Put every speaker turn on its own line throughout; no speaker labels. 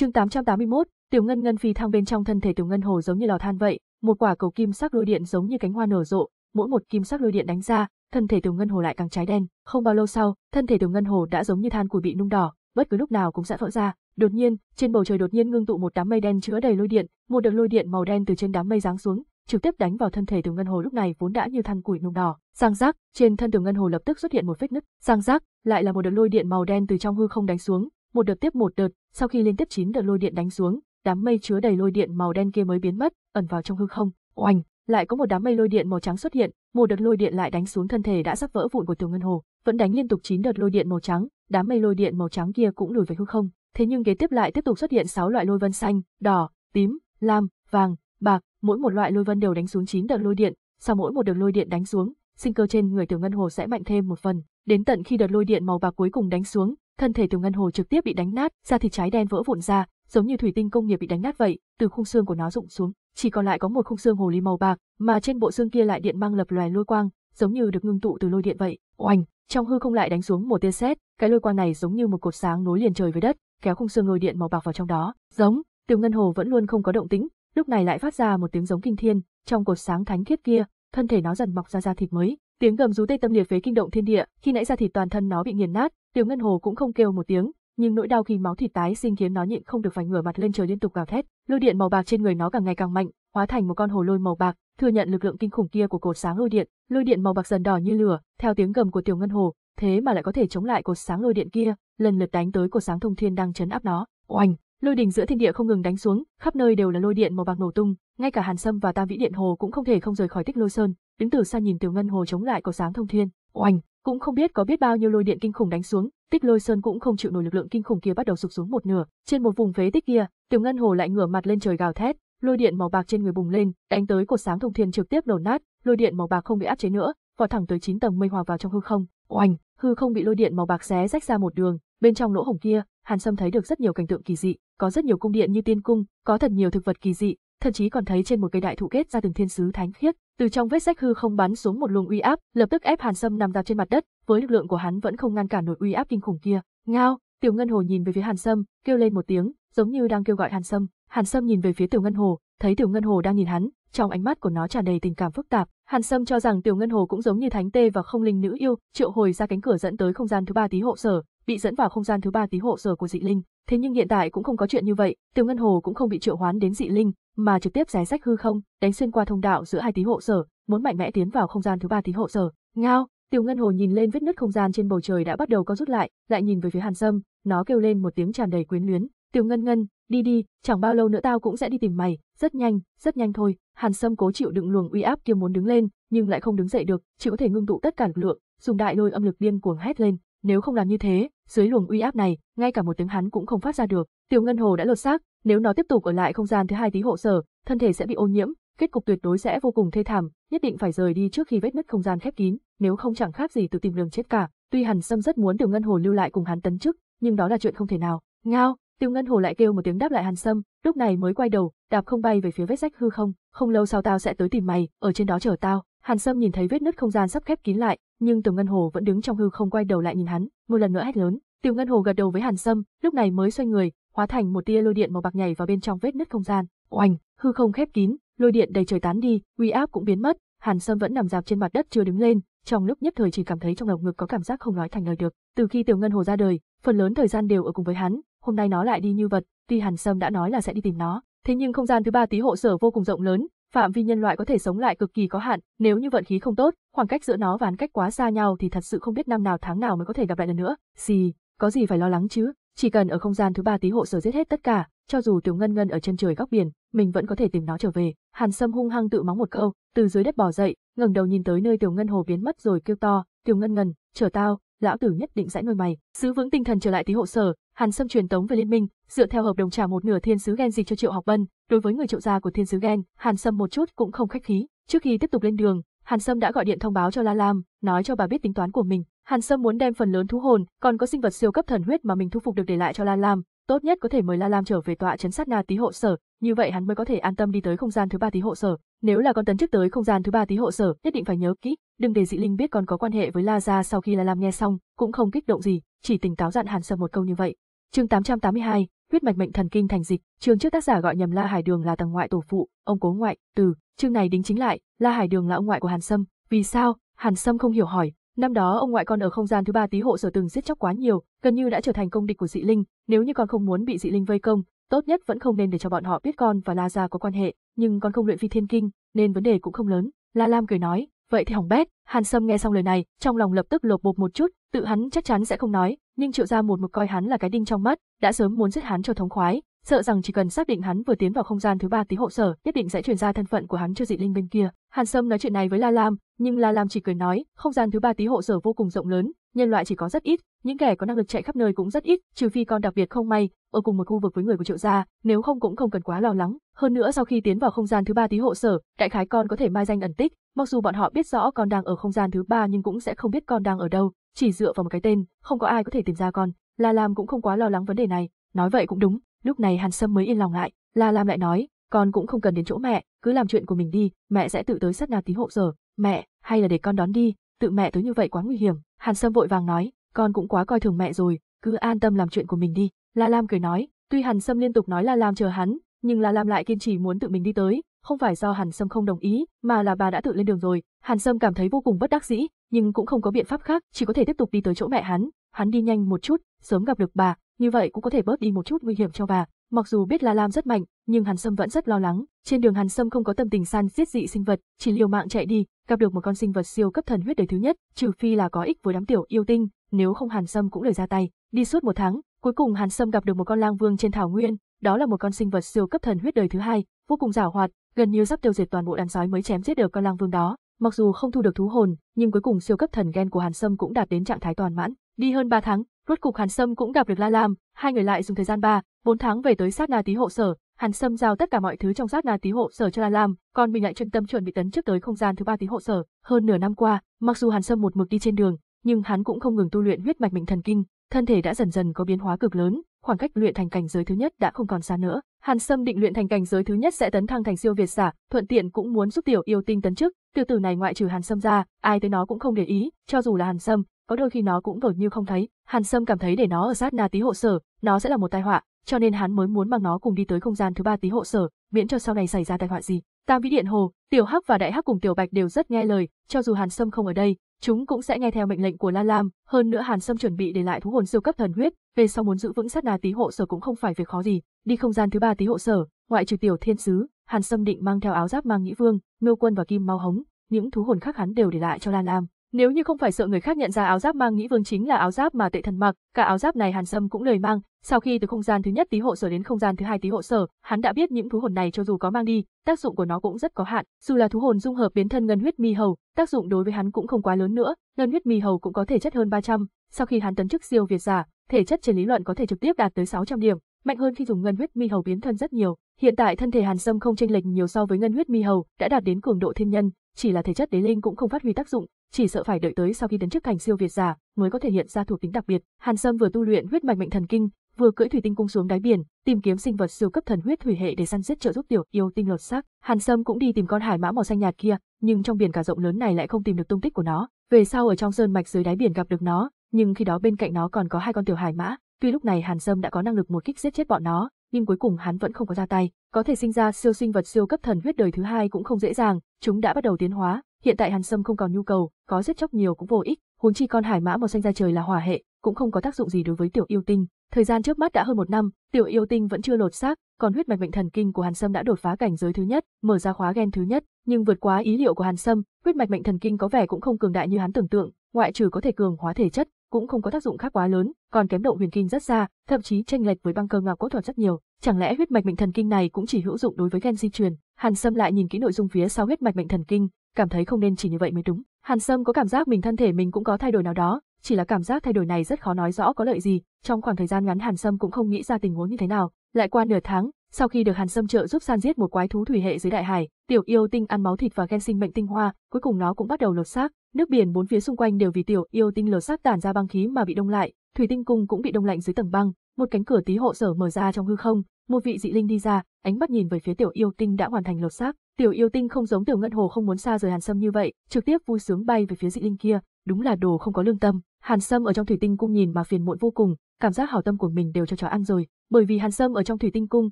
Chương 881, Tiểu Ngân Ngân phi thăng bên trong thân thể Tiểu Ngân Hồ giống như lò than vậy, một quả cầu kim sắc lôi điện giống như cánh hoa nở rộ, mỗi một kim sắc lôi điện đánh ra, thân thể Tiểu Ngân Hồ lại càng cháy đen, không bao lâu sau, thân thể Tiểu Ngân Hồ đã giống như than củi bị nung đỏ, bất cứ lúc nào cũng sẽ vỡ ra. Đột nhiên, trên bầu trời đột nhiên ngưng tụ một đám mây đen chứa đầy lôi điện, một đợt lôi điện màu đen từ trên đám mây giáng xuống, trực tiếp đánh vào thân thể Tiểu Ngân Hồ lúc này vốn đã như than củi nung đỏ. Giang giác, trên thân Tiểu Ngân Hồ lập tức xuất hiện một vết nứt, giang giác, lại là một đợt lôi điện màu đen từ trong hư không đánh xuống, một đợt tiếp một đợt, sau khi liên tiếp 9 đợt lôi điện đánh xuống, đám mây chứa đầy lôi điện màu đen kia mới biến mất, ẩn vào trong hư không. Oanh, lại có một đám mây lôi điện màu trắng xuất hiện, một đợt lôi điện lại đánh xuống thân thể đã sắp vỡ vụn của Tiểu Ngân Hồ, vẫn đánh liên tục 9 đợt lôi điện màu trắng, đám mây lôi điện màu trắng kia cũng lùi về hư không. Thế nhưng kế tiếp lại tiếp tục xuất hiện 6 loại lôi vân xanh, đỏ, tím, lam, vàng, bạc, mỗi một loại lôi vân đều đánh xuống 9 đợt lôi điện, sau mỗi một đợt lôi điện đánh xuống, sinh cơ trên người Tiểu Ngân Hồ sẽ mạnh thêm một phần, đến tận khi đợt lôi điện màu bạc cuối cùng đánh xuống, thân thể Tiểu Ngân Hồ trực tiếp bị đánh nát, da thịt trái đen vỡ vụn ra, giống như thủy tinh công nghiệp bị đánh nát vậy, từ khung xương của nó rụng xuống, chỉ còn lại có một khung xương hồ ly màu bạc, mà trên bộ xương kia lại điện mang lập lòe lôi quang, giống như được ngưng tụ từ lôi điện vậy. Oanh, trong hư không lại đánh xuống một tia sét, cái lôi quang này giống như một cột sáng nối liền trời với đất, kéo khung xương lôi điện màu bạc vào trong đó. Giống, Tiểu Ngân Hồ vẫn luôn không có động tĩnh, lúc này lại phát ra một tiếng giống kinh thiên, trong cột sáng thánh khiết kia, thân thể nó dần mọc ra da thịt mới, Tiếng gầm rú tê tâm liệt phế kinh động thiên địa, khi nãy ra thì toàn thân nó bị nghiền nát, Tiểu Ngân Hồ cũng không kêu một tiếng, nhưng nỗi đau khi máu thịt tái sinh khiến nó nhịn không được phải ngửa mặt lên trời liên tục gào thét, lôi điện màu bạc trên người nó càng ngày càng mạnh, hóa thành một con hồ lôi màu bạc, thừa nhận lực lượng kinh khủng kia của cột sáng lôi điện, lôi điện màu bạc dần đỏ như lửa, theo tiếng gầm của Tiểu Ngân Hồ, thế mà lại có thể chống lại cột sáng lôi điện kia, lần lượt đánh tới cột sáng thông thiên đang chấn áp nó. Oanh, lôi đình giữa thiên địa không ngừng đánh xuống, khắp nơi đều là lôi điện màu bạc nổ tung, ngay cả Hàn Sâm và Tam Vĩ Điện Hồ cũng không thể không rời khỏi Tích Lôi Sơn, Đến từ xa nhìn Tiểu Ngân Hồ chống lại có sáng thông thiên, oanh, cũng không biết có biết bao nhiêu lôi điện kinh khủng đánh xuống, Tích Lôi Sơn cũng không chịu nổi lực lượng kinh khủng kia bắt đầu sụp xuống một nửa, trên một vùng phế tích kia, Tiểu Ngân Hồ lại ngửa mặt lên trời gào thét, lôi điện màu bạc trên người bùng lên, đánh tới cột sáng thông thiên trực tiếp đổ nát, lôi điện màu bạc không bị áp chế nữa, vọt thẳng tới chín tầng mây hòa vào trong hư không. Oanh, hư không bị lôi điện màu bạc xé rách ra một đường, bên trong lỗ hổng kia, Hàn Sâm thấy được rất nhiều cảnh tượng kỳ dị, có rất nhiều cung điện như tiên cung, có thật nhiều thực vật kỳ dị, thậm chí còn thấy trên một cây đại thụ kết ra từng thiên sứ thánh khiết, từ trong vết rách hư không bắn xuống một luồng uy áp, lập tức ép Hàn Sâm nằm dạp trên mặt đất, với lực lượng của hắn vẫn không ngăn cản nổi uy áp kinh khủng kia. Ngao, Tiểu Ngân Hồ nhìn về phía Hàn Sâm, kêu lên một tiếng, giống như đang kêu gọi Hàn Sâm. Hàn Sâm nhìn về phía Tiểu Ngân Hồ, thấy Tiểu Ngân Hồ đang nhìn hắn, trong ánh mắt của nó tràn đầy tình cảm phức tạp. Hàn Sâm cho rằng Tiểu Ngân Hồ cũng giống như Thánh Tê và Không Linh Nữ yêu, triệu hồi ra cánh cửa dẫn tới không gian thứ ba tí hộ sở, bị dẫn vào không gian thứ ba tí hộ sở của dị linh. Thế nhưng hiện tại cũng không có chuyện như vậy, Tiểu Ngân Hồ cũng không bị triệu hoán đến dị linh, mà trực tiếp xé rách hư không, đánh xuyên qua thông đạo giữa hai tí hộ sở, muốn mạnh mẽ tiến vào không gian thứ ba tí hộ sở. Ngao, Tiểu Ngân Hồ nhìn lên vết nứt không gian trên bầu trời đã bắt đầu có rút lại, lại nhìn về phía Hàn Sâm, nó kêu lên một tiếng tràn đầy quyến luyến, "Tiểu Ngân Ngân, đi đi, chẳng bao lâu nữa tao cũng sẽ đi tìm mày, rất nhanh, rất nhanh thôi." Hàn Sâm cố chịu đựng luồng uy áp kia muốn đứng lên, nhưng lại không đứng dậy được, chỉ có thể ngưng tụ tất cả lực lượng, dùng đại lôi âm lực điên cuồng hét lên, nếu không làm như thế, dưới luồng uy áp này, ngay cả một tiếng hắn cũng không phát ra được. Tiểu Ngân Hồ đã lột xác, nếu nó tiếp tục ở lại không gian thứ hai tí hộ sở, thân thể sẽ bị ô nhiễm, kết cục tuyệt đối sẽ vô cùng thê thảm, nhất định phải rời đi trước khi vết nứt không gian khép kín, nếu không chẳng khác gì tự tìm đường chết cả. Tuy Hàn Sâm rất muốn Tiểu Ngân Hồ lưu lại cùng hắn tấn chức, nhưng đó là chuyện không thể nào. Ngao, Tiểu Ngân Hồ lại kêu một tiếng đáp lại Hàn Sâm, lúc này mới quay đầu, đạp không bay về phía vết rách hư không, không lâu sau tao sẽ tới tìm mày, ở trên đó chờ tao. Hàn Sâm nhìn thấy vết nứt không gian sắp khép kín lại, nhưng Tiểu Ngân Hồ vẫn đứng trong hư không quay đầu lại nhìn hắn, một lần nữa hét lớn. Tiểu Ngân Hồ gật đầu với Hàn Sâm, lúc này mới xoay người, hóa thành một tia lôi điện màu bạc nhảy vào bên trong vết nứt không gian. Oanh, hư không khép kín, lôi điện đầy trời tán đi, uy áp cũng biến mất, Hàn Sâm vẫn nằm dạp trên mặt đất chưa đứng lên, trong lúc nhất thời chỉ cảm thấy trong lồng ngực có cảm giác không nói thành lời được. Từ khi Tiểu Ngân Hồ ra đời, phần lớn thời gian đều ở cùng với hắn, hôm nay nó lại đi như vật, tuy Hàn Sâm đã nói là sẽ đi tìm nó, thế nhưng không gian thứ ba tí hộ sở vô cùng rộng lớn, phạm vi nhân loại có thể sống lại cực kỳ có hạn, nếu như vận khí không tốt, khoảng cách giữa nó và án cách quá xa nhau thì thật sự không biết năm nào tháng nào mới có thể gặp lại lần nữa. Gì, có gì phải lo lắng chứ? Chỉ cần ở không gian thứ ba tí hộ sở giết hết tất cả, cho dù Tiểu Ngân Ngân ở chân trời góc biển, mình vẫn có thể tìm nó trở về. Hàn Sâm hung hăng tự mắng một câu, từ dưới đất bò dậy, ngẩng đầu nhìn tới nơi Tiểu Ngân Hồ biến mất rồi kêu to, "Tiểu Ngân Ngân, chờ tao, lão tử nhất định sẽ nuôi mày. Giữ vững tinh thần trở lại tí hộ sở, Hàn Sâm truyền tống về liên minh, dựa theo hợp đồng trả một nửa thiên sứ gen dịch cho Triệu Học vân, đối với người triệu gia của thiên sứ gen, Hàn Sâm một chút cũng không khách khí. Trước khi tiếp tục lên đường, Hàn Sâm đã gọi điện thông báo cho La Lam, nói cho bà biết tính toán của mình. Hàn Sâm muốn đem phần lớn thú hồn, còn có sinh vật siêu cấp thần huyết mà mình thu phục được để lại cho La Lam, tốt nhất có thể mời La Lam trở về tọa trấn sát na tí hộ sở, như vậy hắn mới có thể an tâm đi tới không gian thứ ba tí hộ sở. Nếu là con tấn chức tới không gian thứ ba tí hộ sở, nhất định phải nhớ kỹ, đừng để dị linh biết còn có quan hệ với La gia. Sau khi La Lam nghe xong, cũng không kích động gì, chỉ tỉnh táo dặn Hàn Sâm một câu như vậy. Chương 882, huyết mạch mệnh thần kinh thành dịch, chương trước tác giả gọi nhầm La Hải Đường là tầng ngoại tổ phụ, ông cố ngoại, từ, chương này đính chính lại, La Hải Đường là ông ngoại của Hàn Sâm, vì sao? Hàn Sâm không hiểu hỏi, năm đó ông ngoại con ở không gian thứ ba tí hộ sở từng giết chóc quá nhiều, gần như đã trở thành công địch của dị linh, nếu như con không muốn bị dị linh vây công, tốt nhất vẫn không nên để cho bọn họ biết con và La Gia có quan hệ, nhưng con không luyện phi thiên kinh, nên vấn đề cũng không lớn. La Lam cười nói, vậy thì hỏng bét, Hàn Sâm nghe xong lời này, trong lòng lập tức lột bột một chút, tự hắn chắc chắn sẽ không nói, nhưng triệu gia một mực coi hắn là cái đinh trong mắt, đã sớm muốn giết hắn cho thống khoái, sợ rằng chỉ cần xác định hắn vừa tiến vào không gian thứ ba tí hộ sở, nhất định sẽ truyền ra thân phận của hắn cho dị linh bên kia. Hàn Sâm nói chuyện này với La Lam, nhưng La Lam chỉ cười nói, không gian thứ ba tí hộ sở vô cùng rộng lớn, nhân loại chỉ có rất ít, những kẻ có năng lực chạy khắp nơi cũng rất ít, trừ phi con đặc biệt không may ở cùng một khu vực với người của Triệu gia, nếu không cũng không cần quá lo lắng. Hơn nữa sau khi tiến vào không gian thứ ba tí hộ sở, đại khái con có thể mai danh ẩn tích, mặc dù bọn họ biết rõ con đang ở không gian thứ ba nhưng cũng sẽ không biết con đang ở đâu, chỉ dựa vào một cái tên, không có ai có thể tìm ra con. La Lam cũng không quá lo lắng vấn đề này, nói vậy cũng đúng, Lúc này Hàn Sâm mới yên lòng lại, La Lam lại nói, con cũng không cần đến chỗ mẹ, cứ làm chuyện của mình đi, mẹ sẽ tự tới sát nạp tí hộ sở, mẹ, hay là để con đón đi, tự mẹ tới như vậy quá nguy hiểm. Hàn Sâm vội vàng nói, con cũng quá coi thường mẹ rồi, cứ an tâm làm chuyện của mình đi. La Lam cười nói, tuy Hàn Sâm liên tục nói La Lam chờ hắn, nhưng La Lam lại kiên trì muốn tự mình đi tới, không phải do Hàn Sâm không đồng ý, mà là bà đã tự lên đường rồi. Hàn Sâm cảm thấy vô cùng bất đắc dĩ, nhưng cũng không có biện pháp khác, chỉ có thể tiếp tục đi tới chỗ mẹ hắn. Hắn đi nhanh một chút, sớm gặp được bà, như vậy cũng có thể bớt đi một chút nguy hiểm cho bà. Mặc dù biết La Lam rất mạnh, nhưng Hàn Sâm vẫn rất lo lắng, trên đường Hàn Sâm không có tâm tình săn giết dị sinh vật, chỉ liều mạng chạy đi, gặp được một con sinh vật siêu cấp thần huyết đời thứ nhất, trừ phi là có ích với đám tiểu yêu tinh, nếu không Hàn Sâm cũng lời ra tay. Đi suốt một tháng, cuối cùng Hàn Sâm gặp được một con lang vương trên thảo nguyên, đó là một con sinh vật siêu cấp thần huyết đời thứ hai, vô cùng giàu hoạt, gần như sắp tiêu diệt toàn bộ đàn sói mới chém giết được con lang vương đó. Mặc dù không thu được thú hồn, nhưng cuối cùng siêu cấp thần gen của Hàn Sâm cũng đạt đến trạng thái toàn mãn. Đi hơn 3 tháng, Rốt cục Hàn Sâm cũng gặp được La Lam, hai người lại dùng thời gian 3, 4 tháng về tới sát na tí hộ sở, Hàn Sâm giao tất cả mọi thứ trong sát na tí hộ sở cho La Lam, còn mình lại chuyên tâm chuẩn bị tấn trước tới không gian thứ ba tí hộ sở. Hơn nửa năm qua, mặc dù Hàn Sâm một mực đi trên đường, nhưng hắn cũng không ngừng tu luyện huyết mạch mệnh thần kinh, thân thể đã dần dần có biến hóa cực lớn, khoảng cách luyện thành cảnh giới thứ nhất đã không còn xa nữa. Hàn Sâm định luyện thành cảnh giới thứ nhất sẽ tấn thăng thành siêu việt giả, thuận tiện cũng muốn giúp tiểu yêu tinh tấn chức. Tiểu tử này ngoại trừ Hàn Sâm ra, ai tới nó cũng không để ý, cho dù là Hàn Sâm, có đôi khi nó cũng đột như không thấy, Hàn Sâm cảm thấy để nó ở sát Na Tí hộ sở, nó sẽ là một tai họa, cho nên hắn mới muốn mang nó cùng đi tới không gian thứ ba Tí hộ sở, miễn cho sau này xảy ra tai họa gì. Tam vĩ điện hồ, Tiểu Hắc và Đại Hắc cùng Tiểu Bạch đều rất nghe lời, cho dù Hàn Sâm không ở đây, chúng cũng sẽ nghe theo mệnh lệnh của La Lam, hơn nữa Hàn Sâm chuẩn bị để lại thú hồn siêu cấp thần huyết, về sau muốn giữ vững sát Na Tí hộ sở cũng không phải việc khó gì, đi không gian thứ ba Tí hộ sở, ngoại trừ Tiểu Thiên sứ, Hàn Sâm định mang theo áo giáp mang nhĩ vương, Miêu Quân và Kim Mao Hống, những thú hồn khác hắn đều để lại cho La Lam. Nếu như không phải sợ người khác nhận ra áo giáp mang nghĩ vương chính là áo giáp mà tệ thần mặc, cả áo giáp này Hàn Sâm cũng lời mang, sau khi từ không gian thứ nhất tí hộ sở đến không gian thứ hai tí hộ sở, hắn đã biết những thú hồn này cho dù có mang đi, tác dụng của nó cũng rất có hạn, dù là thú hồn dung hợp biến thân ngân huyết mi hầu, tác dụng đối với hắn cũng không quá lớn nữa, ngân huyết mi hầu cũng có thể chất hơn 300, sau khi hắn tấn chức siêu việt giả, thể chất trên lý luận có thể trực tiếp đạt tới 600 điểm, mạnh hơn khi dùng ngân huyết mi hầu biến thân rất nhiều. Hiện tại thân thể Hàn Sâm không chênh lệch nhiều so với ngân huyết mi hầu, đã đạt đến cường độ thiên nhân, chỉ là thể chất đế linh cũng không phát huy tác dụng, chỉ sợ phải đợi tới sau khi đến trước cảnh siêu việt giả mới có thể hiện ra thuộc tính đặc biệt. Hàn Sâm vừa tu luyện huyết mạch mệnh thần kinh, vừa cưỡi thủy tinh cung xuống đáy biển, tìm kiếm sinh vật siêu cấp thần huyết thủy hệ để săn giết trợ giúp tiểu yêu tinh lột xác. Hàn Sâm cũng đi tìm con hải mã màu xanh nhạt kia, nhưng trong biển cả rộng lớn này lại không tìm được tung tích của nó. Về sau ở trong sơn mạch dưới đáy biển gặp được nó, nhưng khi đó bên cạnh nó còn có hai con tiểu hải mã. Tuy lúc này Hàn Sâm đã có năng lực một kích giết chết bọn nó, nhưng cuối cùng hắn vẫn không có ra tay. Có thể sinh ra siêu sinh vật siêu cấp thần huyết đời thứ hai cũng không dễ dàng, chúng đã bắt đầu tiến hóa, Hiện tại Hàn Sâm không còn nhu cầu, có giết chóc nhiều cũng vô ích, huống chi con hải mã màu xanh ra trời là hỏa hệ, cũng không có tác dụng gì đối với tiểu yêu tinh. Thời gian trước mắt đã hơn một năm, tiểu yêu tinh vẫn chưa lột xác, còn huyết mạch mệnh thần kinh của Hàn Sâm đã đột phá cảnh giới thứ nhất, mở ra khóa gen thứ nhất, nhưng vượt quá ý liệu của Hàn Sâm, huyết mạch mệnh thần kinh có vẻ cũng không cường đại như hắn tưởng tượng, ngoại trừ có thể cường hóa thể chất, cũng không có tác dụng khác quá lớn, còn kém động huyền kinh rất xa, thậm chí tranh lệch với băng cơ ngọc cốt thuật rất nhiều. Chẳng lẽ huyết mạch mệnh thần kinh này cũng chỉ hữu dụng đối với gen di truyền? Hàn Sâm lại nhìn kỹ nội dung phía sau huyết mạch mệnh thần kinh, cảm thấy không nên chỉ như vậy mới đúng. Hàn Sâm có cảm giác mình thân thể mình cũng có thay đổi nào đó, chỉ là cảm giác thay đổi này rất khó nói rõ có lợi gì, trong khoảng thời gian ngắn Hàn Sâm cũng không nghĩ ra tình huống như thế nào. Lại qua nửa tháng, sau khi được Hàn Sâm trợ giúp san giết một quái thú thủy hệ dưới đại hải, tiểu yêu tinh ăn máu thịt và ghen sinh mệnh tinh hoa, cuối cùng nó cũng bắt đầu lột xác, nước biển bốn phía xung quanh đều vì tiểu yêu tinh lột xác tản ra băng khí mà bị đông lại, thủy tinh cung cũng bị đông lạnh dưới tầng băng, một cánh cửa tí hộ sở mở ra trong hư không, một vị dị linh đi ra, ánh mắt nhìn về phía tiểu yêu tinh đã hoàn thành lột xác, Tiểu yêu tinh không giống tiểu ngân hồ không muốn xa rời Hàn Sâm như vậy, trực tiếp vui sướng bay về phía dị linh kia, đúng là đồ không có lương tâm. Hàn Sâm ở trong thủy tinh cung nhìn mà phiền muộn vô cùng, cảm giác hảo tâm của mình đều cho chó ăn rồi, bởi vì Hàn Sâm ở trong thủy tinh cung,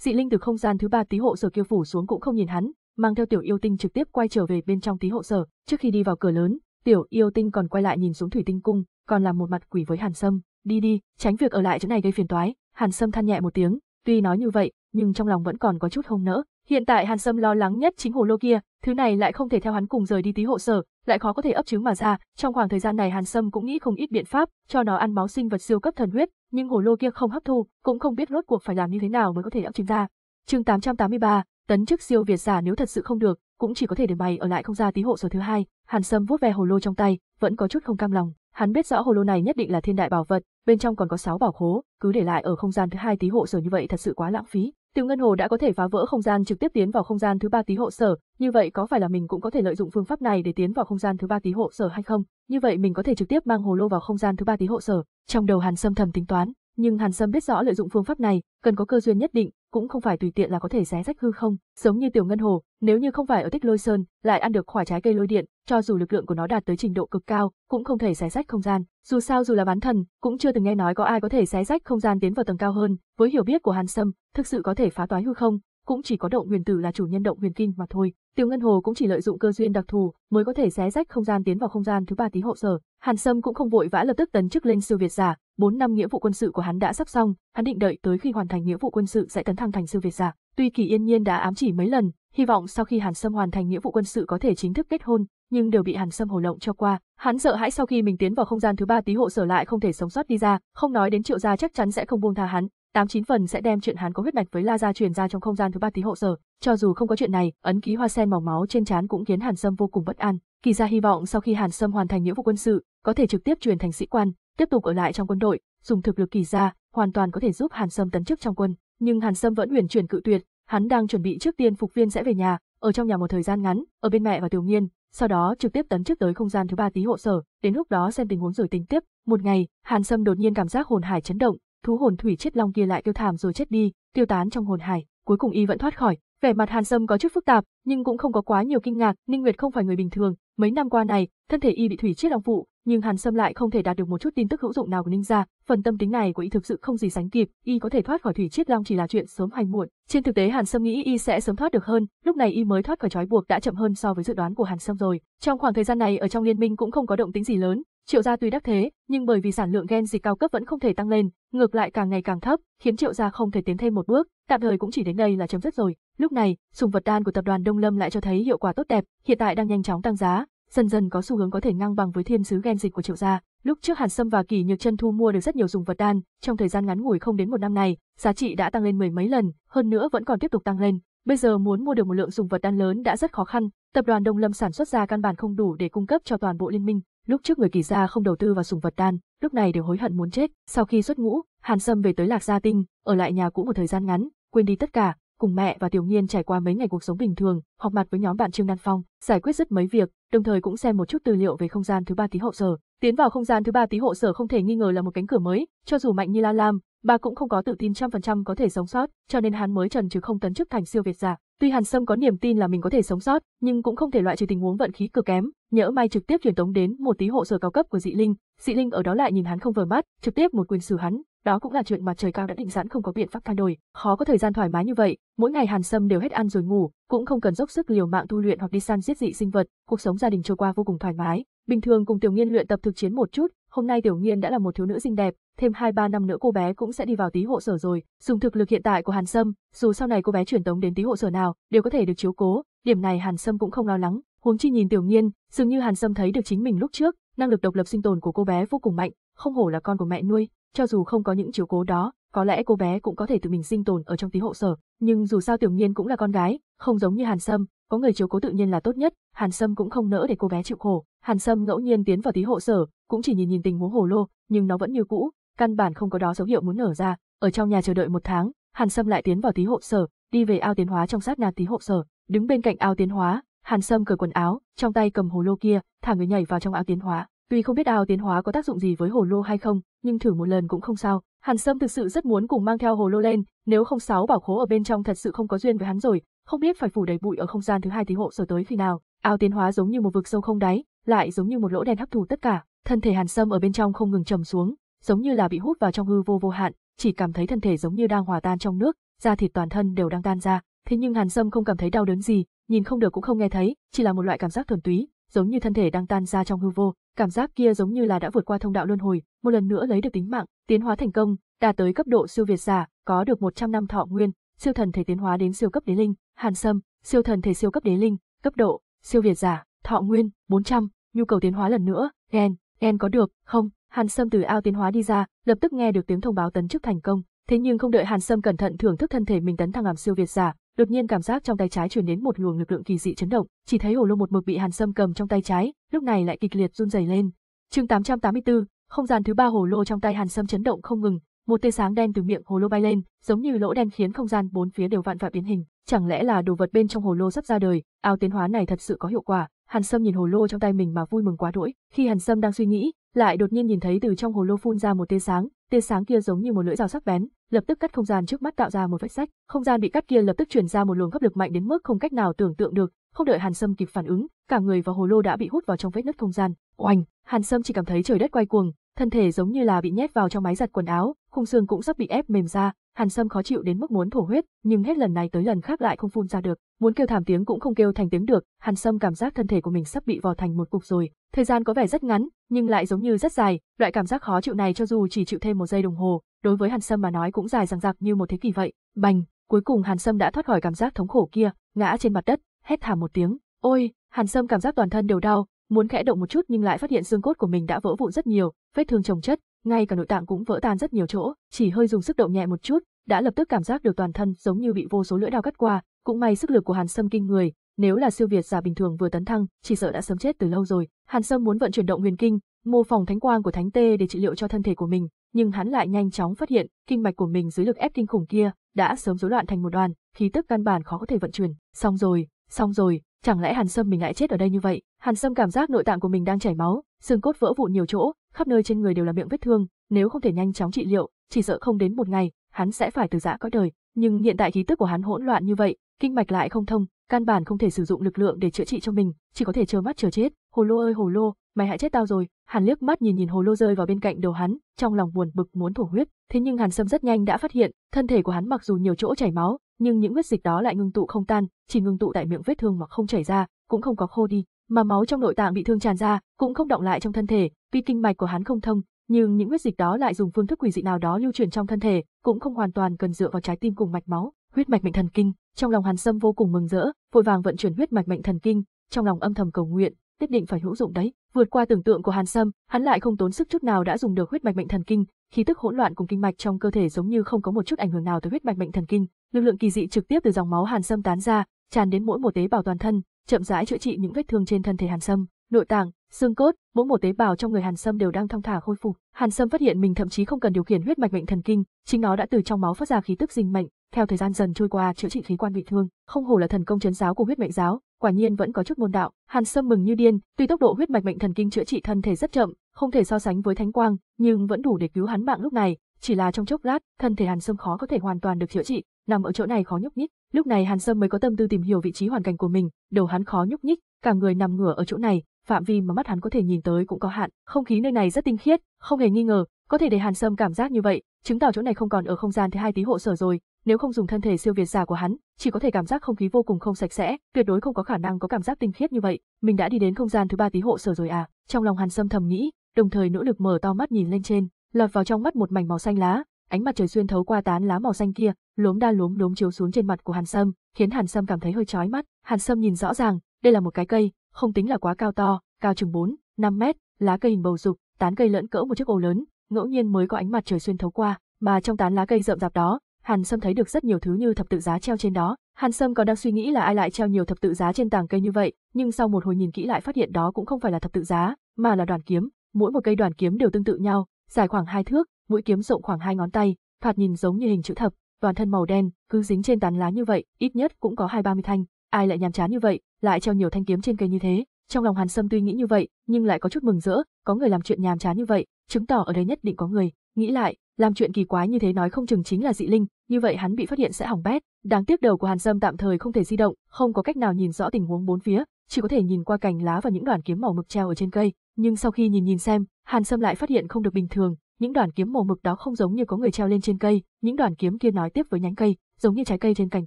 dị linh từ không gian thứ ba tí hộ sở kêu phủ xuống cũng không nhìn hắn, mang theo tiểu yêu tinh trực tiếp quay trở về bên trong tí hộ sở, trước khi đi vào cửa lớn, tiểu yêu tinh còn quay lại nhìn xuống thủy tinh cung, còn làm một mặt quỷ với Hàn Sâm, đi đi, tránh việc ở lại chỗ này gây phiền toái, Hàn Sâm than nhẹ một tiếng, tuy nói như vậy, nhưng trong lòng vẫn còn có chút hông nỡ, Hiện tại Hàn Sâm lo lắng nhất chính hồ lô kia, thứ này lại không thể theo hắn cùng rời đi tí hộ sở, lại khó có thể ấp trứng mà ra, trong khoảng thời gian này Hàn Sâm cũng nghĩ không ít biện pháp cho nó ăn máu sinh vật siêu cấp thần huyết, nhưng hồ lô kia không hấp thu, cũng không biết rốt cuộc phải làm như thế nào mới có thể ấp trứng ra. Chương 883, tấn chức siêu việt giả nếu thật sự không được, cũng chỉ có thể để mày ở lại không ra tí hộ sở thứ hai. Hàn Sâm vuốt ve hồ lô trong tay, vẫn có chút không cam lòng, hắn biết rõ hồ lô này nhất định là thiên đại bảo vật, bên trong còn có 6 bảo khố, cứ để lại ở không gian thứ hai tí hộ sở như vậy thật sự quá lãng phí. Tiêu Ngân Hồ đã có thể phá vỡ không gian trực tiếp tiến vào không gian thứ ba tí hộ sở, như vậy có phải là mình cũng có thể lợi dụng phương pháp này để tiến vào không gian thứ ba tí hộ sở hay không? Như vậy mình có thể trực tiếp mang hồ lô vào không gian thứ ba tí hộ sở. Trong đầu Hàn Sâm thầm tính toán, nhưng Hàn Sâm biết rõ lợi dụng phương pháp này cần có cơ duyên nhất định, cũng không phải tùy tiện là có thể xé rách hư không, giống như tiểu ngân hồ, nếu như không phải ở Tích Lôi Sơn, lại ăn được quả trái cây lôi điện, cho dù lực lượng của nó đạt tới trình độ cực cao, cũng không thể xé rách không gian. Dù sao dù là bán thần, cũng chưa từng nghe nói có ai có thể xé rách không gian tiến vào tầng cao hơn, với hiểu biết của Hàn Sâm, thực sự có thể phá toái hư không, cũng chỉ có động huyền tử là chủ nhân động huyền kinh mà thôi. tiêu Ngân Hồ cũng chỉ lợi dụng cơ duyên đặc thù, mới có thể xé rách không gian tiến vào không gian thứ ba tí hộ sở. Hàn Sâm cũng không vội vã lập tức tấn chức lên siêu việt giả, bốn năm nghĩa vụ quân sự của hắn đã sắp xong, hắn định đợi tới khi hoàn thành nghĩa vụ quân sự sẽ tấn thăng thành siêu việt giả. Tuy Kỳ Yên Nhiên đã ám chỉ mấy lần, hy vọng sau khi Hàn Sâm hoàn thành nghĩa vụ quân sự có thể chính thức kết hôn, nhưng đều bị Hàn Sâm hồ lộng cho qua. Hắn sợ hãi sau khi mình tiến vào không gian thứ ba tí hộ sở lại không thể sống sót đi ra, không nói đến Triệu gia chắc chắn sẽ không buông tha hắn, tám chín phần sẽ đem chuyện hắn có huyết mạch với La gia truyền ra trong không gian thứ ba tí hộ sở, cho dù không có chuyện này, ấn ký hoa sen màu máu trên trán cũng khiến Hàn Sâm vô cùng bất an. Kỳ gia hy vọng sau khi Hàn Sâm hoàn thành nghĩa vụ quân sự, có thể trực tiếp truyền thành sĩ quan, tiếp tục ở lại trong quân đội, dùng thực lực kỳ gia, hoàn toàn có thể giúp Hàn Sâm tấn chức trong quân, nhưng Hàn Sâm vẫn huyền chuyển cự tuyệt, hắn đang chuẩn bị trước tiên phục viên sẽ về nhà, ở trong nhà một thời gian ngắn, ở bên mẹ và Tiểu Nghiên, sau đó trực tiếp tấn chức tới không gian thứ ba tí hộ sở, đến lúc đó xem tình huống rồi tính tiếp. Một ngày, Hàn Sâm đột nhiên cảm giác hồn hải chấn động, thú hồn thủy chết long kia lại tiêu thảm rồi chết đi, tiêu tán trong hồn hải, cuối cùng y vẫn thoát khỏi. Vẻ mặt Hàn Sâm có chút phức tạp, nhưng cũng không có quá nhiều kinh ngạc, Ninh Nguyệt không phải người bình thường, mấy năm qua này, thân thể y bị thủy chết long phụ, nhưng Hàn Sâm lại không thể đạt được một chút tin tức hữu dụng nào của Ninh gia, phần tâm tính này của y thực sự không gì sánh kịp, y có thể thoát khỏi thủy chết long chỉ là chuyện sớm hay muộn. Trên thực tế Hàn Sâm nghĩ y sẽ sớm thoát được hơn, lúc này y mới thoát khỏi trói buộc đã chậm hơn so với dự đoán của Hàn Sâm rồi. Trong khoảng thời gian này ở trong liên minh cũng không có động tĩnh gì lớn, Triệu gia tuy đắc thế, nhưng bởi vì sản lượng gen dịch cao cấp vẫn không thể tăng lên, ngược lại càng ngày càng thấp, khiến Triệu gia không thể tiến thêm một bước, tạm thời cũng chỉ đến đây là chấm dứt rồi. Lúc này, sùng vật đan của tập đoàn Đông Lâm lại cho thấy hiệu quả tốt đẹp, hiện tại đang nhanh chóng tăng giá, dần dần có xu hướng có thể ngang bằng với thiên sứ gen dịch của Triệu gia. Lúc trước Hàn Sâm và Kỳ Nhược Chân thu mua được rất nhiều dùng vật đan, trong thời gian ngắn ngủi không đến một năm này, giá trị đã tăng lên mười mấy lần, hơn nữa vẫn còn tiếp tục tăng lên. Bây giờ muốn mua được một lượng dùng vật đan lớn đã rất khó khăn, tập đoàn Đông Lâm sản xuất ra căn bản không đủ để cung cấp cho toàn bộ liên minh, lúc trước người kỳ gia không đầu tư vào sùng vật đan, lúc này đều hối hận muốn chết. Sau khi xuất ngũ, Hàn Sâm về tới Lạc Gia Tinh, ở lại nhà cũ một thời gian ngắn, quên đi tất cả, cùng mẹ và Tiểu Nhiên trải qua mấy ngày cuộc sống bình thường, họp mặt với nhóm bạn Trương Đan Phong, giải quyết rất mấy việc, đồng thời cũng xem một chút tư liệu về không gian thứ ba tí hậu sở. Tiến vào không gian thứ ba tí hậu sở không thể nghi ngờ là một cánh cửa mới, cho dù mạnh như La Lam, bà cũng không có tự tin trăm phần trăm có thể sống sót, cho nên hắn mới trần chứ không tấn chức thành siêu việt giả. Tuy Hàn Sâm có niềm tin là mình có thể sống sót, nhưng cũng không thể loại trừ tình huống vận khí cực kém, nhỡ may trực tiếp truyền tống đến một tí hộ sở cao cấp của dị linh, dị linh ở đó lại nhìn hắn không vừa mắt, trực tiếp một quyền xử hắn, đó cũng là chuyện mà trời cao đã định sẵn không có biện pháp thay đổi, khó có thời gian thoải mái như vậy, mỗi ngày Hàn Sâm đều hết ăn rồi ngủ, cũng không cần dốc sức liều mạng tu luyện hoặc đi săn giết dị sinh vật, cuộc sống gia đình trôi qua vô cùng thoải mái. Bình thường cùng Tiểu Nghiên luyện tập thực chiến một chút, hôm nay Tiểu Nghiên đã là một thiếu nữ xinh đẹp, thêm 2-3 năm nữa cô bé cũng sẽ đi vào tí hộ sở rồi, dùng thực lực hiện tại của Hàn Sâm, dù sau này cô bé chuyển tống đến tí hộ sở nào, đều có thể được chiếu cố, điểm này Hàn Sâm cũng không lo lắng, Huống chi nhìn Tiểu Nhiên, dường như Hàn Sâm thấy được chính mình lúc trước, năng lực độc lập sinh tồn của cô bé vô cùng mạnh, không hổ là con của mẹ nuôi, cho dù không có những chiếu cố đó, có lẽ cô bé cũng có thể tự mình sinh tồn ở trong tí hộ sở, nhưng dù sao Tiểu Nhiên cũng là con gái, không giống như Hàn Sâm, có người chiếu cố tự nhiên là tốt nhất, Hàn Sâm cũng không nỡ để cô bé chịu khổ. Hàn Sâm ngẫu nhiên tiến vào tí hộ sở, cũng chỉ nhìn nhìn tình huống hồ lô, nhưng nó vẫn như cũ, căn bản không có đó dấu hiệu muốn nở ra. Ở trong nhà chờ đợi một tháng, Hàn Sâm lại tiến vào tí hộ sở, đi về ao tiến hóa trong sát na tí hộ sở, đứng bên cạnh ao tiến hóa, Hàn Sâm cởi quần áo, trong tay cầm hồ lô kia, thả người nhảy vào trong áo tiến hóa. Tuy không biết áo tiến hóa có tác dụng gì với hồ lô hay không, nhưng thử một lần cũng không sao. Hàn Sâm thực sự rất muốn cùng mang theo hồ lô lên, nếu không sáu bảo khố ở bên trong thật sự không có duyên với hắn rồi, không biết phải phủ đầy bụi ở không gian thứ hai tí hộ sở tới khi nào. Áo tiến hóa giống như một vực sâu không đáy, lại giống như một lỗ đen hấp thu tất cả, thân thể Hàn Sâm ở bên trong không ngừng trầm xuống, giống như là bị hút vào trong hư vô vô hạn, chỉ cảm thấy thân thể giống như đang hòa tan trong nước, da thịt toàn thân đều đang tan ra, thế nhưng Hàn Sâm không cảm thấy đau đớn gì, nhìn không được cũng không nghe thấy, chỉ là một loại cảm giác thuần túy, giống như thân thể đang tan ra trong hư vô, cảm giác kia giống như là đã vượt qua thông đạo luân hồi, một lần nữa lấy được tính mạng, tiến hóa thành công, đạt tới cấp độ siêu việt giả, có được 100 năm thọ nguyên, siêu thần thể tiến hóa đến siêu cấp đế linh, Hàn Sâm, siêu thần thể siêu cấp đế linh, cấp độ siêu việt giả, thọ nguyên 400, nhu cầu tiến hóa lần nữa, gen, gen có được không? Hàn Sâm từ ao tiến hóa đi ra, lập tức nghe được tiếng thông báo tấn chức thành công, thế nhưng không đợi Hàn Sâm cẩn thận thưởng thức thân thể mình tấn thăng làm siêu việt giả, đột nhiên cảm giác trong tay trái truyền đến một luồng lực lượng kỳ dị chấn động, chỉ thấy hồ lô một mực bị Hàn Sâm cầm trong tay trái, lúc này lại kịch liệt run rẩy lên. Chương 884, không gian thứ ba hồ lô trong tay Hàn Sâm chấn động không ngừng, một tia sáng đen từ miệng hồ lô bay lên, giống như lỗ đen khiến không gian bốn phía đều vạn vẹo biến hình, chẳng lẽ là đồ vật bên trong hồ lô sắp ra đời, ao tiến hóa này thật sự có hiệu quả. Hàn Sâm nhìn hồ lô trong tay mình mà vui mừng quá đỗi, khi Hàn Sâm đang suy nghĩ, lại đột nhiên nhìn thấy từ trong hồ lô phun ra một tia sáng, tia sáng kia giống như một lưỡi dao sắc bén, lập tức cắt không gian trước mắt tạo ra một vết sách, không gian bị cắt kia lập tức truyền ra một luồng hấp lực mạnh đến mức không cách nào tưởng tượng được, không đợi Hàn Sâm kịp phản ứng, cả người và hồ lô đã bị hút vào trong vết nứt không gian. Oanh, Hàn Sâm chỉ cảm thấy trời đất quay cuồng, thân thể giống như là bị nhét vào trong máy giặt quần áo, khung xương cũng sắp bị ép mềm ra, Hàn Sâm khó chịu đến mức muốn thổ huyết, nhưng hết lần này tới lần khác lại không phun ra được, muốn kêu thảm tiếng cũng không kêu thành tiếng được, Hàn Sâm cảm giác thân thể của mình sắp bị vò thành một cục rồi, thời gian có vẻ rất ngắn, nhưng lại giống như rất dài, loại cảm giác khó chịu này cho dù chỉ chịu thêm một giây đồng hồ, đối với Hàn Sâm mà nói cũng dài dằng dặc như một thế kỷ vậy. Bành, cuối cùng Hàn Sâm đã thoát khỏi cảm giác thống khổ kia, ngã trên mặt đất, hét thảm một tiếng, "Ôi!" Hàn Sâm cảm giác toàn thân đều đau, muốn khẽ động một chút nhưng lại phát hiện xương cốt của mình đã vỡ vụn rất nhiều, vết thương chồng chất, ngay cả nội tạng cũng vỡ tan rất nhiều chỗ, chỉ hơi dùng sức động nhẹ một chút, đã lập tức cảm giác được toàn thân giống như bị vô số lưỡi dao cắt qua, cũng may sức lực của Hàn Sâm kinh người, nếu là siêu việt giả bình thường vừa tấn thăng, chỉ sợ đã sớm chết từ lâu rồi. Hàn Sâm muốn vận chuyển động huyền kinh, mô phỏng thánh quang của thánh tê để trị liệu cho thân thể của mình, nhưng hắn lại nhanh chóng phát hiện, kinh mạch của mình dưới lực ép kinh khủng kia đã sớm rối loạn thành một đoàn, khí tức căn bản khó có thể vận chuyển. Xong rồi, xong rồi, chẳng lẽ Hàn Sâm mình lại chết ở đây như vậy? Hàn Sâm cảm giác nội tạng của mình đang chảy máu, xương cốt vỡ vụn nhiều chỗ, khắp nơi trên người đều là miệng vết thương, nếu không thể nhanh chóng trị liệu, chỉ sợ không đến một ngày, hắn sẽ phải từ giã cõi đời, nhưng hiện tại khí tức của hắn hỗn loạn như vậy, kinh mạch lại không thông, căn bản không thể sử dụng lực lượng để chữa trị cho mình, chỉ có thể chờ mắt chờ chết. Hồ Lô ơi Hồ Lô, mày hại chết tao rồi. Hàn liếc mắt nhìn nhìn Hồ Lô rơi vào bên cạnh đầu hắn, trong lòng buồn bực muốn thổ huyết, thế nhưng Hàn Sâm rất nhanh đã phát hiện, thân thể của hắn mặc dù nhiều chỗ chảy máu, nhưng những huyết dịch đó lại ngưng tụ không tan, chỉ ngưng tụ tại miệng vết thương mà không chảy ra, cũng không có khô đi, mà máu trong nội tạng bị thương tràn ra, cũng không động lại trong thân thể, Tuy kinh mạch của hắn không thông, nhưng những huyết dịch đó lại dùng phương thức quỷ dị nào đó lưu truyền trong thân thể, cũng không hoàn toàn cần dựa vào trái tim cùng mạch máu, huyết mạch mệnh thần kinh. Trong lòng Hàn Sâm vô cùng mừng rỡ, vội vàng vận chuyển huyết mạch mệnh thần kinh, trong lòng âm thầm cầu nguyện, nhất định phải hữu dụng đấy. Vượt qua tưởng tượng của Hàn Sâm, hắn lại không tốn sức chút nào đã dùng được huyết mạch mệnh thần kinh, khí tức hỗn loạn cùng kinh mạch trong cơ thể giống như không có một chút ảnh hưởng nào tới huyết mạch mệnh thần kinh, lực lượng kỳ dị trực tiếp từ dòng máu Hàn Sâm tán ra, tràn đến mỗi một tế bào toàn thân, chậm rãi chữa trị những vết thương trên thân thể Hàn Sâm, nội tạng, xương cốt, mỗi một tế bào trong người Hàn Sâm đều đang thong thả khôi phục. Hàn Sâm phát hiện mình thậm chí không cần điều khiển huyết mạch mệnh thần kinh, chính nó đã từ trong máu phát ra khí tức sinh mệnh, theo thời gian dần trôi qua chữa trị khí quan bị thương, không hổ là thần công chấn giáo của huyết mệnh giáo, quả nhiên vẫn có chút môn đạo. Hàn Sâm mừng như điên, tuy tốc độ huyết mạch mệnh thần kinh chữa trị thân thể rất chậm, không thể so sánh với Thánh Quang, nhưng vẫn đủ để cứu hắn mạng lúc này, chỉ là trong chốc lát, thân thể Hàn Sâm khó có thể hoàn toàn được chữa trị, nằm ở chỗ này khó nhúc nhích. Lúc này Hàn Sâm mới có tâm tư tìm hiểu vị trí hoàn cảnh của mình, đầu hắn khó nhúc nhích, cả người nằm ngửa ở chỗ này, phạm vi mà mắt hắn có thể nhìn tới cũng có hạn, không khí nơi này rất tinh khiết, không hề nghi ngờ, có thể để Hàn Sâm cảm giác như vậy, chứng tỏ chỗ này không còn ở không gian thứ hai tí hộ sở rồi, nếu không dùng thân thể siêu việt giả của hắn, chỉ có thể cảm giác không khí vô cùng không sạch sẽ, tuyệt đối không có khả năng có cảm giác tinh khiết như vậy, mình đã đi đến không gian thứ ba tí hộ sở rồi à, trong lòng Hàn Sâm thầm nghĩ, đồng thời nỗ lực mở to mắt nhìn lên trên, lọt vào trong mắt một mảnh màu xanh lá, ánh mặt trời xuyên thấu qua tán lá màu xanh kia, lốm đa lốm đốm chiếu xuống trên mặt của Hàn Sâm, khiến Hàn Sâm cảm thấy hơi chói mắt. Hàn Sâm nhìn rõ ràng, đây là một cái cây, không tính là quá cao to, cao chừng 4, 5 mét, lá cây hình bầu dục, tán cây lẫn cỡ một chiếc ô lớn, ngẫu nhiên mới có ánh mặt trời xuyên thấu qua, mà trong tán lá cây rậm rạp đó, Hàn Sâm thấy được rất nhiều thứ như thập tự giá treo trên đó. Hàn Sâm còn đang suy nghĩ là ai lại treo nhiều thập tự giá trên tàng cây như vậy, nhưng sau một hồi nhìn kỹ lại phát hiện đó cũng không phải là thập tự giá, mà là đoàn kiếm, mỗi một cây đoàn kiếm đều tương tự nhau, dài khoảng hai thước, mũi kiếm rộng khoảng hai ngón tay, thoạt nhìn giống như hình chữ thập, toàn thân màu đen, cứ dính trên tán lá như vậy, ít nhất cũng có hai ba mươi thanh. Ai lại nhàm chán như vậy, lại treo nhiều thanh kiếm trên cây như thế. Trong lòng Hàn Sâm tuy nghĩ như vậy, nhưng lại có chút mừng rỡ, có người làm chuyện nhàm chán như vậy, chứng tỏ ở đây nhất định có người. Nghĩ lại, làm chuyện kỳ quái như thế nói không chừng chính là dị linh, như vậy hắn bị phát hiện sẽ hỏng bét. Đáng tiếc đầu của Hàn Sâm tạm thời không thể di động, không có cách nào nhìn rõ tình huống bốn phía, chỉ có thể nhìn qua cành lá và những đoàn kiếm màu mực treo ở trên cây. Nhưng sau khi nhìn nhìn xem, Hàn Sâm lại phát hiện không được bình thường, những đoàn kiếm màu mực đó không giống như có người treo lên trên cây, những đoàn kiếm kia nói tiếp với nhánh cây, giống như trái cây trên cành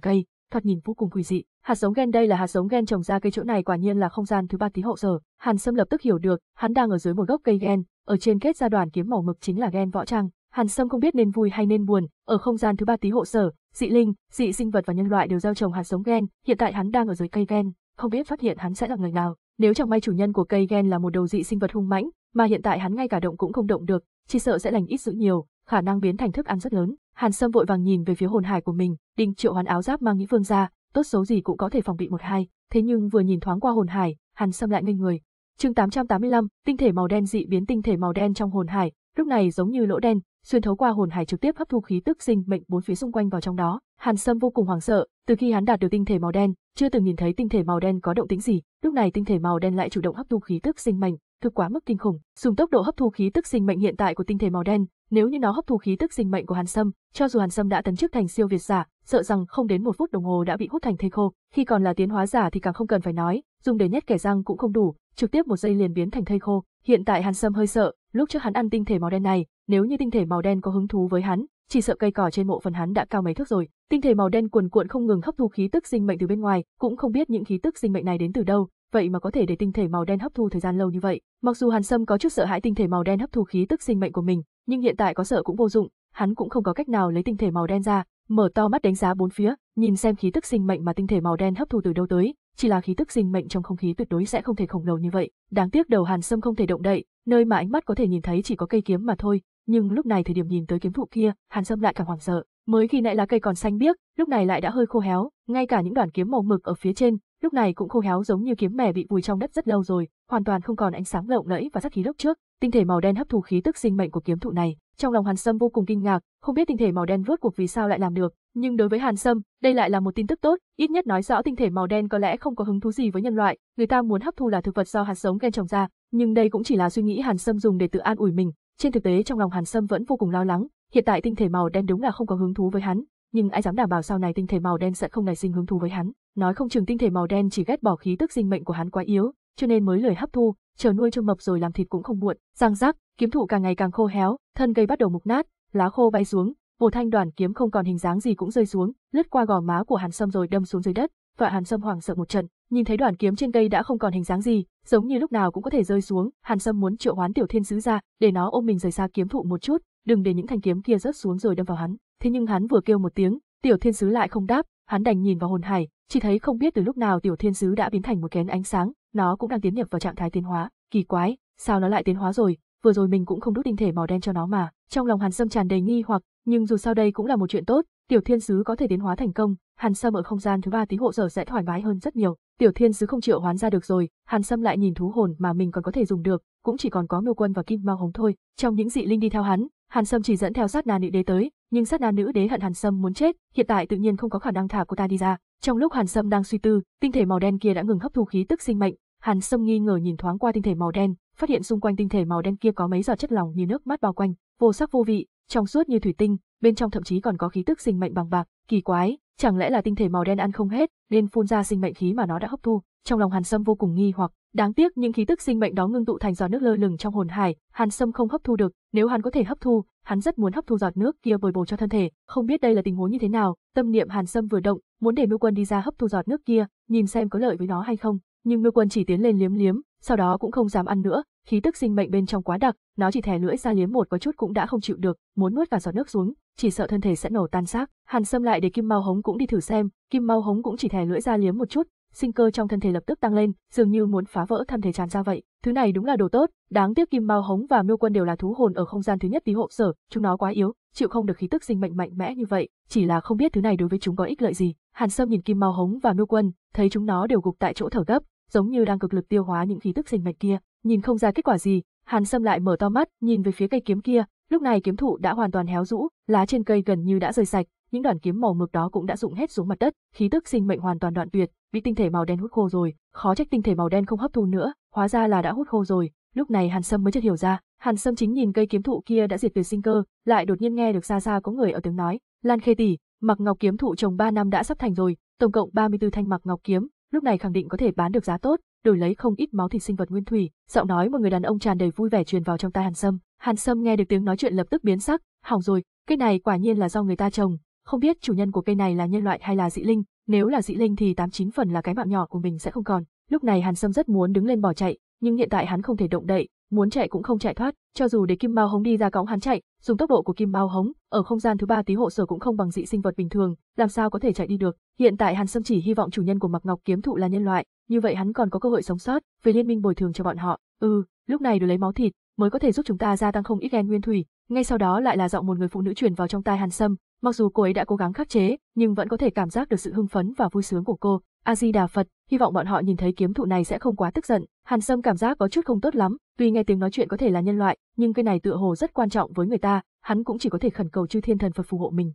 cây, thoạt nhìn vô cùng quỷ dị. Hạt giống gen đây là hạt giống gen trồng ra cây chỗ này quả nhiên là không gian thứ ba tí hậu giờ. Hàn Sâm lập tức hiểu được, hắn đang ở dưới một gốc cây gen, ở trên kết ra đoàn kiếm màu mực chính là gen võ trang. Hàn Sâm không biết nên vui hay nên buồn, ở không gian thứ ba tí hộ sở, dị linh, dị sinh vật và nhân loại đều gieo trồng hạt giống gen, hiện tại hắn đang ở dưới cây gen, không biết phát hiện hắn sẽ là người nào. Nếu chẳng may chủ nhân của cây gen là một đầu dị sinh vật hung mãnh, mà hiện tại hắn ngay cả động cũng không động được, chỉ sợ sẽ lành ít dữ nhiều, khả năng biến thành thức ăn rất lớn. Hàn Sâm vội vàng nhìn về phía hồn hải của mình, Đinh Triệu Hoán áo giáp mang những vương ra, tốt xấu gì cũng có thể phòng bị một hai, thế nhưng vừa nhìn thoáng qua hồn hải, Hàn Sâm lại ngây người. Chương 885, tinh thể màu đen dị biến tinh thể màu đen trong hồn hải, lúc này giống như lỗ đen, xuyên thấu qua hồn hải trực tiếp hấp thu khí tức sinh mệnh bốn phía xung quanh vào trong đó. Hàn Sâm vô cùng hoảng sợ, từ khi hắn đạt được tinh thể màu đen, chưa từng nhìn thấy tinh thể màu đen có động tĩnh gì, lúc này tinh thể màu đen lại chủ động hấp thu khí tức sinh mệnh, thực quá mức kinh khủng. Dùng tốc độ hấp thu khí tức sinh mệnh hiện tại của tinh thể màu đen, nếu như nó hấp thu khí tức sinh mệnh của Hàn Sâm, cho dù Hàn Sâm đã tấn chức thành siêu việt giả, sợ rằng không đến một phút đồng hồ đã bị hút thành thây khô. Khi còn là tiến hóa giả thì càng không cần phải nói, dùng để nhét kẻ răng cũng không đủ, trực tiếp một giây liền biến thành thây khô. Hiện tại Hàn Sâm hơi sợ, lúc trước hắn ăn tinh thể màu đen này, nếu như tinh thể màu đen có hứng thú với hắn, chỉ sợ cây cỏ trên mộ phần hắn đã cao mấy thước rồi. Tinh thể màu đen cuồn cuộn không ngừng hấp thu khí tức sinh mệnh từ bên ngoài, cũng không biết những khí tức sinh mệnh này đến từ đâu, vậy mà có thể để tinh thể màu đen hấp thu thời gian lâu như vậy. Mặc dù Hàn Sâm có chút sợ hãi tinh thể màu đen hấp thu khí tức sinh mệnh của mình, nhưng hiện tại có sợ cũng vô dụng, hắn cũng không có cách nào lấy tinh thể màu đen ra, mở to mắt đánh giá bốn phía, nhìn xem khí tức sinh mệnh mà tinh thể màu đen hấp thu từ đâu tới, chỉ là khí tức sinh mệnh trong không khí tuyệt đối sẽ không thể khổng lồ như vậy. Đáng tiếc đầu Hàn Sâm không thể động đậy, nơi mà ánh mắt có thể nhìn thấy chỉ có cây kiếm mà thôi, nhưng lúc này thời điểm nhìn tới kiếm thụ kia, Hàn Sâm lại càng hoảng sợ, mới khi nãy là cây còn xanh biếc, lúc này lại đã hơi khô héo, ngay cả những đoàn kiếm màu mực ở phía trên, lúc này cũng khô héo giống như kiếm mẻ bị vùi trong đất rất lâu rồi, hoàn toàn không còn ánh sáng lộng lẫy và sắc khí lúc trước. Tinh thể màu đen hấp thụ khí tức sinh mệnh của kiếm thụ này, trong lòng Hàn Sâm vô cùng kinh ngạc, không biết tinh thể màu đen vớt cuộc vì sao lại làm được, nhưng đối với Hàn Sâm, đây lại là một tin tức tốt, ít nhất nói rõ tinh thể màu đen có lẽ không có hứng thú gì với nhân loại, người ta muốn hấp thu là thực vật do hạt giống gen trồng ra, nhưng đây cũng chỉ là suy nghĩ Hàn Sâm dùng để tự an ủi mình, trên thực tế trong lòng Hàn Sâm vẫn vô cùng lo lắng, hiện tại tinh thể màu đen đúng là không có hứng thú với hắn, nhưng ai dám đảm bảo sau này tinh thể màu đen sẽ không nảy sinh hứng thú với hắn. Nói không chừng tinh thể màu đen chỉ ghét bỏ khí tức sinh mệnh của hắn quá yếu, cho nên mới lười hấp thu, chờ nuôi cho mập rồi làm thịt cũng không muộn. Giang giác, kiếm thụ càng ngày càng khô héo, thân cây bắt đầu mục nát, lá khô bay xuống, một thanh đoàn kiếm không còn hình dáng gì cũng rơi xuống, lướt qua gò má của Hàn Sâm rồi đâm xuống dưới đất. Và Hàn Sâm hoảng sợ một trận, nhìn thấy đoàn kiếm trên cây đã không còn hình dáng gì, giống như lúc nào cũng có thể rơi xuống, Hàn Sâm muốn triệu hoán tiểu thiên sứ ra, để nó ôm mình rời xa kiếm thụ một chút, đừng để những thanh kiếm kia rớt xuống rồi đâm vào hắn thế nhưng hắn vừa kêu một tiếng, tiểu thiên sứ lại không đáp, hắn đành nhìn vào hồn hải, chỉ thấy không biết từ lúc nào tiểu thiên sứ đã biến thành một kén ánh sáng, nó cũng đang tiến nhập vào trạng thái tiến hóa, kỳ quái, sao nó lại tiến hóa rồi, vừa rồi mình cũng không đút tinh thể màu đen cho nó mà. Trong lòng Hàn Sâm tràn đầy nghi hoặc, nhưng dù sao đây cũng là một chuyện tốt, tiểu thiên sứ có thể tiến hóa thành công, Hàn Sâm ở không gian thứ ba tí hộ giờ sẽ thoải mái hơn rất nhiều. Tiểu thiên sứ không triệu hoán ra được rồi, Hàn Sâm lại nhìn thú hồn mà mình còn có thể dùng được, cũng chỉ còn có Miêu Quân và Kim Mao Hống thôi. Trong những dị linh đi theo hắn, Hàn Sâm chỉ dẫn theo sát na nữ đế tới, nhưng sát na nữ đế hận Hàn Sâm muốn chết, hiện tại tự nhiên không có khả năng thả cô ta đi ra. Trong lúc Hàn Sâm đang suy tư, tinh thể màu đen kia đã ngừng hấp thu khí tức sinh mệnh, Hàn Sâm nghi ngờ nhìn thoáng qua tinh thể màu đen, phát hiện xung quanh tinh thể màu đen kia có mấy giọt chất lỏng như nước mắt bao quanh, vô sắc vô vị, trong suốt như thủy tinh, bên trong thậm chí còn có khí tức sinh mệnh bằng bạc, kỳ quái, chẳng lẽ là tinh thể màu đen ăn không hết, nên phun ra sinh mệnh khí mà nó đã hấp thu. Trong lòng Hàn Sâm vô cùng nghi hoặc, Đáng tiếc nhưng khí tức sinh mệnh đó ngưng tụ thành giọt nước lơ lửng trong hồn hải, Hàn Sâm không hấp thu được, nếu hắn có thể hấp thu, hắn rất muốn hấp thu giọt nước kia bồi bổ cho thân thể, không biết đây là tình huống như thế nào, tâm niệm Hàn Sâm vừa động, muốn để mưu Quân đi ra hấp thu giọt nước kia, nhìn xem có lợi với nó hay không, nhưng mưu Quân chỉ tiến lên liếm liếm, sau đó cũng không dám ăn nữa, khí tức sinh mệnh bên trong quá đặc, nó chỉ thè lưỡi ra liếm một có chút cũng đã không chịu được, muốn nuốt cả giọt nước xuống, chỉ sợ thân thể sẽ nổ tan xác. Hàn Sâm lại để Kim Mao Hống cũng đi thử xem, Kim Mao Hống cũng chỉ thè lưỡi ra liếm một chút, sinh cơ trong thân thể lập tức tăng lên, dường như muốn phá vỡ thân thể tràn ra vậy. Thứ này đúng là đồ tốt, đáng tiếc Kim Mao Hống và Miêu Quân đều là thú hồn ở không gian thứ nhất tí hộ sở, chúng nó quá yếu, chịu không được khí tức sinh mệnh mạnh mẽ như vậy, chỉ là không biết thứ này đối với chúng có ích lợi gì. Hàn Sâm nhìn Kim Mao Hống và Miêu Quân, thấy chúng nó đều gục tại chỗ thở gấp, giống như đang cực lực tiêu hóa những khí tức sinh mệnh kia, nhìn không ra kết quả gì, Hàn Sâm lại mở to mắt, nhìn về phía cây kiếm kia, lúc này kiếm thụ đã hoàn toàn héo rũ, lá trên cây gần như đã rơi sạch, những đoạn kiếm màu mực đó cũng đã rụng hết xuống mặt đất, khí tức sinh mệnh hoàn toàn đoạn tuyệt, bị tinh thể màu đen hút khô rồi, khó trách tinh thể màu đen không hấp thu nữa, hóa ra là đã hút khô rồi. Lúc này Hàn Sâm mới chợt hiểu ra, Hàn Sâm chính nhìn cây kiếm thụ kia đã diệt tuyệt sinh cơ, lại đột nhiên nghe được xa xa có người ở tiếng nói, "Lan Khê tỷ, Mặc Ngọc kiếm thụ trồng 3 năm đã sắp thành rồi, tổng cộng 34 thanh Mặc Ngọc kiếm, lúc này khẳng định có thể bán được giá tốt, đổi lấy không ít máu thịt sinh vật nguyên thủy." Giọng nói một người đàn ông tràn đầy vui vẻ truyền vào trong tai Hàn Sâm, Hàn Sâm nghe được tiếng nói chuyện lập tức biến sắc, hỏng rồi, cây này quả nhiên là do người ta trồng, không biết chủ nhân của cây này là nhân loại hay là dị linh, nếu là dị linh thì tám chín phần là cái mạng nhỏ của mình sẽ không còn. Lúc này Hàn Sâm rất muốn đứng lên bỏ chạy, nhưng hiện tại hắn không thể động đậy, muốn chạy cũng không chạy thoát, cho dù để Kim bao Hống đi ra cõng hắn chạy, dùng tốc độ của Kim bao Hống, ở không gian thứ ba tí hộ sở cũng không bằng dị sinh vật bình thường, làm sao có thể chạy đi được. Hiện tại Hàn Sâm chỉ hy vọng chủ nhân của Mặc Ngọc kiếm thụ là nhân loại, như vậy hắn còn có cơ hội sống sót, về liên minh bồi thường cho bọn họ. Ừ, lúc này được lấy máu thịt mới có thể giúp chúng ta gia tăng không ít gen nguyên thủy. Ngay sau đó lại là giọng một người phụ nữ truyền vào trong tai Hàn Sâm, Mặc dù cô ấy đã cố gắng khắc chế, nhưng vẫn có thể cảm giác được sự hưng phấn và vui sướng của cô. A Di Đà Phật, hy vọng bọn họ nhìn thấy kiếm thụ này sẽ không quá tức giận. Hàn Sâm cảm giác có chút không tốt lắm, tuy nghe tiếng nói chuyện có thể là nhân loại, nhưng cái này tựa hồ rất quan trọng với người ta, hắn cũng chỉ có thể khẩn cầu chư thiên thần Phật phù hộ mình.